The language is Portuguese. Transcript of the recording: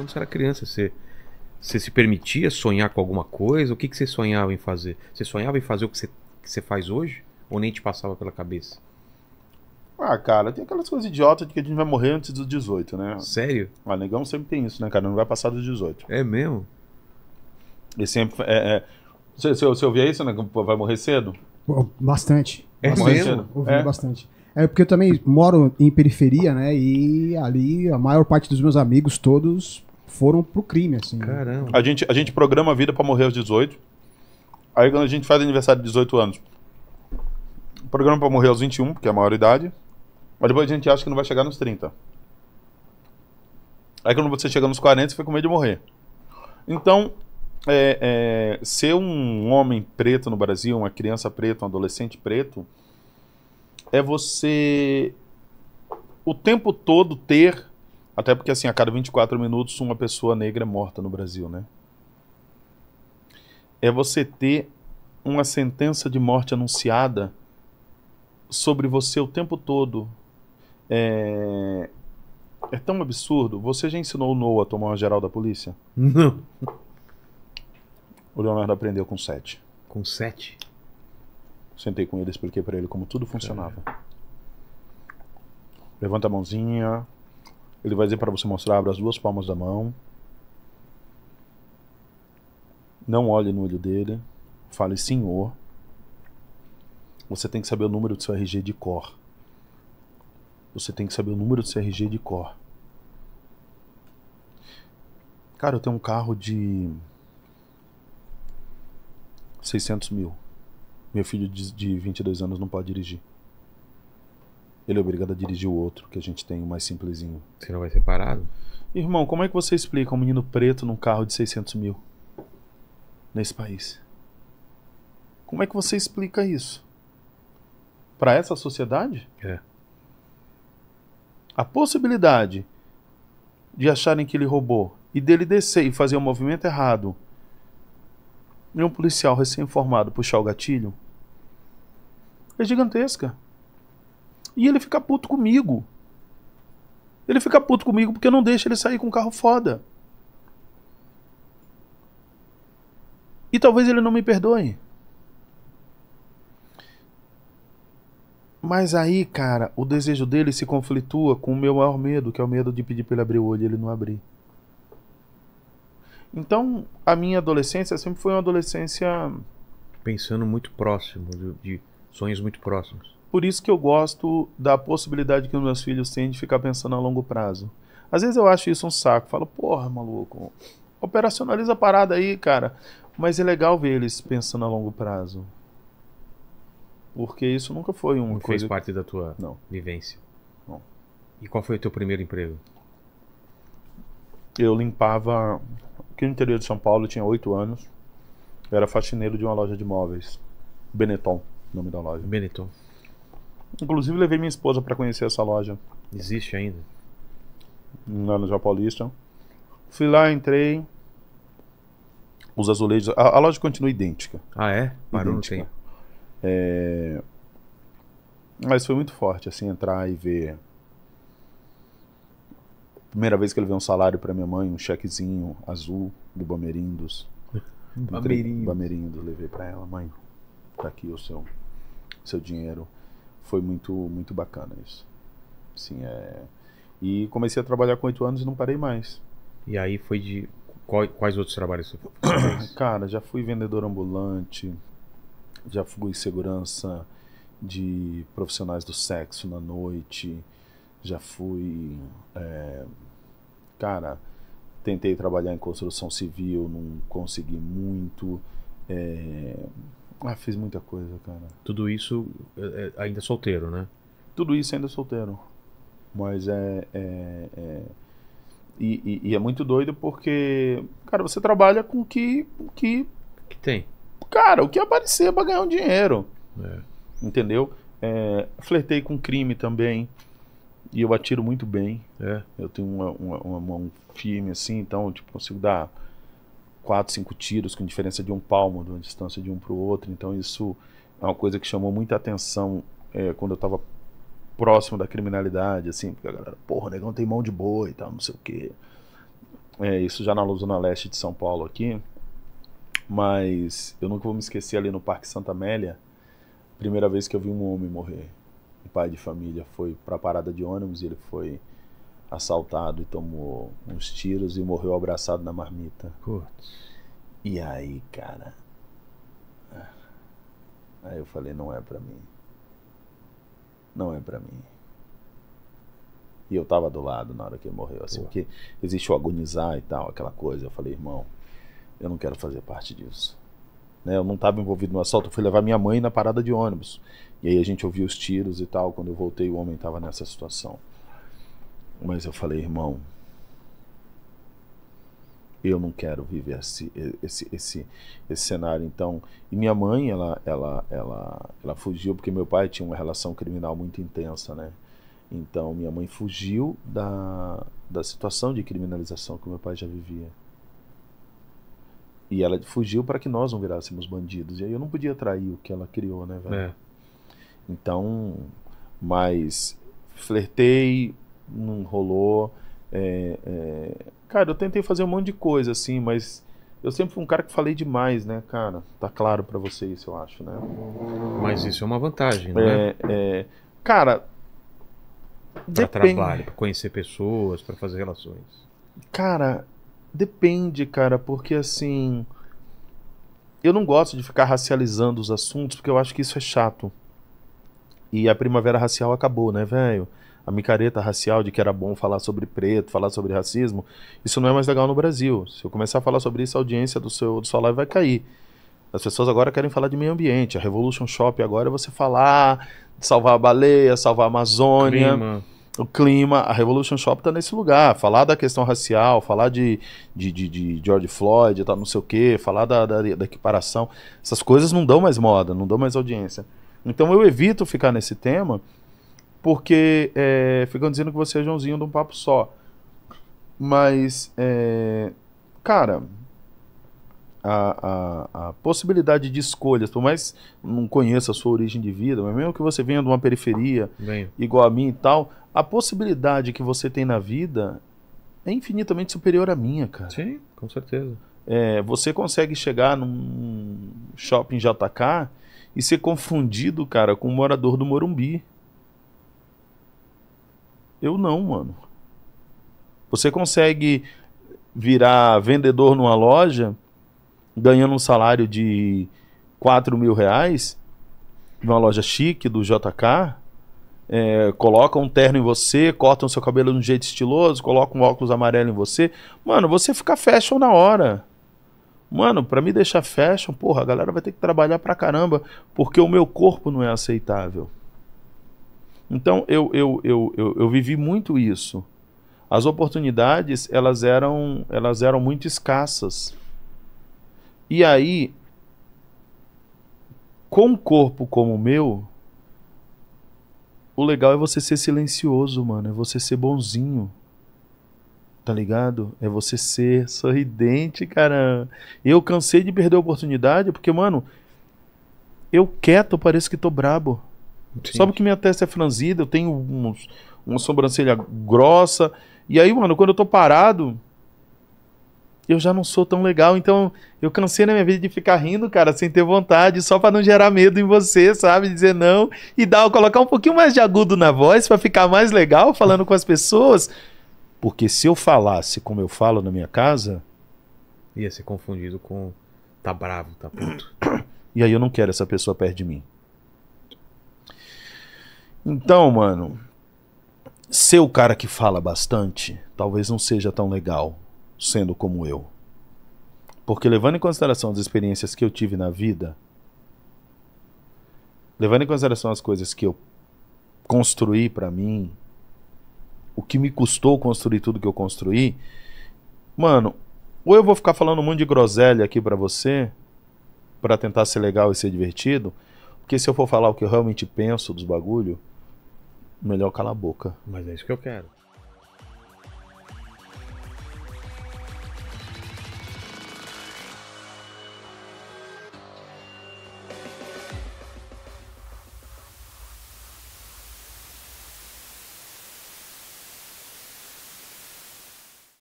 quando você era criança, você, você se permitia sonhar com alguma coisa? O que, que você sonhava em fazer? Você sonhava em fazer o que você, que você faz hoje? Ou nem te passava pela cabeça? Ah, cara, tem aquelas coisas idiotas de que a gente vai morrer antes dos 18, né? Sério? Ah, negão sempre tem isso, né, cara? Não vai passar dos 18. É mesmo? E sempre. É, é... Você, você, você ouvia isso, né? Vai morrer cedo? Bastante. É bastante. mesmo? Ouvi é? bastante. É porque eu também moro em periferia, né? E ali a maior parte dos meus amigos todos foram pro crime, assim. Né? Caramba. A gente, a gente programa a vida para morrer aos 18. Aí quando a gente faz aniversário de 18 anos, programa para morrer aos 21, porque é a maior idade. Mas depois a gente acha que não vai chegar nos 30. Aí quando você chega nos 40, você fica com medo de morrer. Então, é, é, ser um homem preto no Brasil, uma criança preta, um adolescente preto, é você o tempo todo ter até porque, assim, a cada 24 minutos uma pessoa negra é morta no Brasil, né? É você ter uma sentença de morte anunciada sobre você o tempo todo. É, é tão absurdo. Você já ensinou o Noah a tomar uma geral da polícia? Não. O Leonardo aprendeu com 7. Com 7? Sentei com ele, expliquei para ele como tudo funcionava. Levanta a mãozinha, ele vai dizer para você mostrar, abre as duas palmas da mão. Não olhe no olho dele. Fale senhor. Você tem que saber o número do seu RG de cor. Você tem que saber o número do seu RG de cor. Cara, eu tenho um carro de 600 mil. Meu filho de 22 anos não pode dirigir ele é obrigado a dirigir o outro, que a gente tem o mais simplesinho. Você não vai ser parado? Irmão, como é que você explica um menino preto num carro de 600 mil nesse país? Como é que você explica isso? Para essa sociedade? É. A possibilidade de acharem que ele roubou e dele descer e fazer o um movimento errado e um policial recém-formado puxar o gatilho é gigantesca. E ele fica puto comigo. Ele fica puto comigo porque eu não deixo ele sair com um carro foda. E talvez ele não me perdoe. Mas aí, cara, o desejo dele se conflitua com o meu maior medo, que é o medo de pedir para ele abrir o olho e ele não abrir. Então, a minha adolescência sempre foi uma adolescência. Pensando muito próximo, de, de sonhos muito próximos. Por isso que eu gosto da possibilidade que os meus filhos têm de ficar pensando a longo prazo. Às vezes eu acho isso um saco, falo, porra, maluco, operacionaliza a parada aí, cara. Mas é legal ver eles pensando a longo prazo. Porque isso nunca foi uma Não coisa... fez parte da tua Não. vivência. Não. E qual foi o teu primeiro emprego? Eu limpava... Aqui no interior de São Paulo, eu tinha oito anos. Eu era faxineiro de uma loja de móveis. Benetton, nome da loja. Benetton. Inclusive levei minha esposa para conhecer essa loja. Existe ainda? Lá no Japaulista. Fui lá, entrei. Os azulejos. A, a loja continua idêntica. Ah, é? Parou idêntica. no tempo. É... Mas foi muito forte, assim, entrar e ver. Primeira vez que ele veio um salário para minha mãe, um chequezinho azul do Bamerindos. Bamerindos. Bamerindos, levei para ela, mãe. Tá aqui o seu, seu dinheiro foi muito, muito bacana isso. Sim, é... E comecei a trabalhar com oito anos e não parei mais. E aí foi de... Quais outros trabalhos você fez? Cara, já fui vendedor ambulante, já fui segurança de profissionais do sexo na noite, já fui. É, cara, tentei trabalhar em construção civil, não consegui muito. É, ah, fiz muita coisa, cara. Tudo isso é, é, ainda solteiro, né? Tudo isso ainda solteiro. Mas é. é, é... E, e, e, é muito doido porque, cara, você trabalha com o que. O que... que tem. Cara, o que aparecer pra ganhar um dinheiro. É. Entendeu? É, flertei com crime também. E eu atiro muito bem. É, Eu tenho uma, uma, uma, um filme assim, então, tipo, consigo dar quatro, cinco tiros com diferença de um palmo, de uma distância de um para o outro. Então isso é uma coisa que chamou muita atenção é, quando eu estava próximo da criminalidade, assim, porque a galera, porra, negão tem mão de boi e tal, não sei o quê. É, isso já na Zona Leste de São Paulo aqui. Mas eu nunca vou me esquecer ali no Parque Santa Amélia, primeira vez que eu vi um homem morrer. Um pai de família foi para a parada de ônibus e ele foi assaltado e tomou uns tiros e morreu abraçado na marmita. Putz. E aí, cara. Ah, aí eu falei, não é para mim. Não é para mim. E eu tava do lado na hora que ele morreu, assim, Pô. porque existe o agonizar e tal, aquela coisa. Eu falei, irmão, eu não quero fazer parte disso. Né, eu não tava envolvido no assalto, eu fui levar minha mãe na parada de ônibus. E aí a gente ouviu os tiros e tal. Quando eu voltei, o homem tava nessa situação. Mas eu falei, irmão, eu não quero viver esse, esse, esse, esse cenário. Então, e minha mãe, ela, ela, ela, ela fugiu porque meu pai tinha uma relação criminal muito intensa, né? Então, minha mãe fugiu da, da situação de criminalização que meu pai já vivia. E ela fugiu para que nós não virássemos bandidos. E aí eu não podia trair o que ela criou, né, velho? É. Então, mas flertei, não rolou. É, é... Cara, eu tentei fazer um monte de coisa, assim, mas eu sempre fui um cara que falei demais, né, cara? Tá claro para você isso, eu acho, né? Mas isso é uma vantagem, né? É, cara. Pra depende... trabalho, pra conhecer pessoas, para fazer relações. Cara, depende, cara, porque assim. Eu não gosto de ficar racializando os assuntos, porque eu acho que isso é chato. E a primavera racial acabou, né, velho? a micareta racial de que era bom falar sobre preto, falar sobre racismo, isso não é mais legal no Brasil. Se eu começar a falar sobre isso, a audiência do seu, do seu live vai cair. As pessoas agora querem falar de meio ambiente. A Revolution Shop agora é você falar de salvar a baleia, salvar a Amazônia. O clima, a Revolution Shop está nesse lugar. Falar da questão racial, falar de, de, de, de George Floyd, tá, não sei o quê, falar da, da, da equiparação. Essas coisas não dão mais moda, não dão mais audiência. Então eu evito ficar nesse tema porque é, ficam dizendo que você é Joãozinho de um papo só. Mas, é, cara, a, a, a, possibilidade de escolhas, por mais não conheça a sua origem de vida, mas mesmo que você venha de uma periferia igual a mim e tal, a possibilidade que você tem na vida é infinitamente superior à minha, cara. Sim, com certeza. É, você consegue chegar num shopping JK e ser confundido, cara, com um morador do Morumbi. Eu não, mano. Você consegue virar vendedor numa loja ganhando um salário de 4 mil reais, numa loja chique do JK, é, colocam um terno em você, cortam seu cabelo de um jeito estiloso, colocam um óculos amarelo em você. Mano, você fica fashion na hora. Mano, para me deixar fashion, porra, a galera vai ter que trabalhar pra caramba, porque o meu corpo não é aceitável. Então eu, eu, eu, eu, eu vivi muito isso. As oportunidades elas eram, elas eram muito escassas. E aí, com um corpo como o meu, o legal é você ser silencioso, mano. É você ser bonzinho. Tá ligado? É você ser sorridente, cara. Eu cansei de perder a oportunidade porque, mano, eu quieto parece que tô brabo só Sabe que minha testa é franzida, eu tenho uns, uma sobrancelha grossa. E aí, mano, quando eu tô parado, eu já não sou tão legal. Então, eu cansei na minha vida de ficar rindo, cara, sem ter vontade, só para não gerar medo em você, sabe? Dizer não e dar, colocar um pouquinho mais de agudo na voz para ficar mais legal falando com as pessoas. Porque se eu falasse como eu falo na minha casa, ia ser confundido com tá bravo, tá puto. E aí eu não quero essa pessoa perto de mim. Então, mano, ser o cara que fala bastante talvez não seja tão legal sendo como eu. Porque levando em consideração as experiências que eu tive na vida, levando em consideração as coisas que eu construí para mim, o que me custou construir tudo que eu construí, mano, ou eu vou ficar falando um monte de groselha aqui para você para tentar ser legal e ser divertido, porque se eu for falar o que eu realmente penso dos bagulho, melhor calar a boca. Mas é isso que eu quero.